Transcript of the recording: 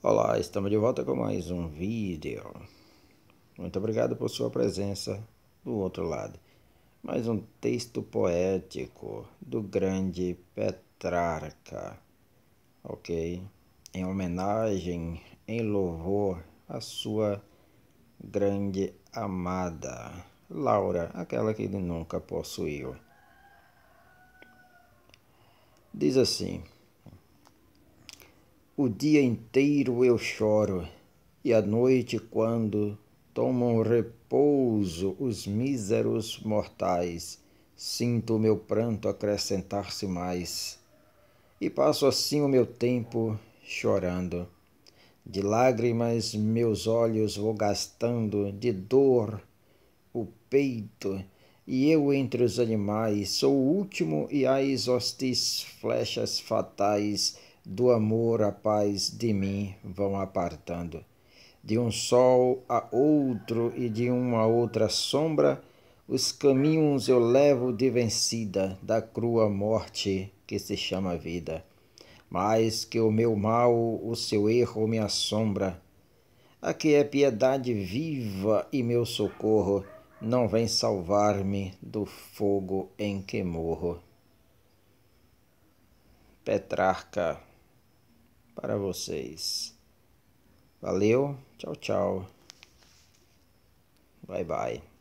Olá, estamos de volta com mais um vídeo. Muito obrigado por sua presença do outro lado. Mais um texto poético do grande Petrarca, ok? Em homenagem, em louvor à sua grande amada, Laura, aquela que ele nunca possuiu. Diz assim. O dia inteiro eu choro, e à noite, quando tomam repouso os míseros mortais, sinto o meu pranto acrescentar-se mais. E passo assim o meu tempo chorando. De lágrimas meus olhos vou gastando, de dor o peito, e eu entre os animais sou o último e as hostis flechas fatais do amor a paz de mim vão apartando. De um sol a outro e de uma outra sombra, os caminhos eu levo de vencida da crua morte que se chama vida. Mais que o meu mal, o seu erro me assombra. Aqui é piedade viva e meu socorro não vem salvar-me do fogo em que morro. Petrarca para vocês. Valeu, tchau, tchau. Bye, bye.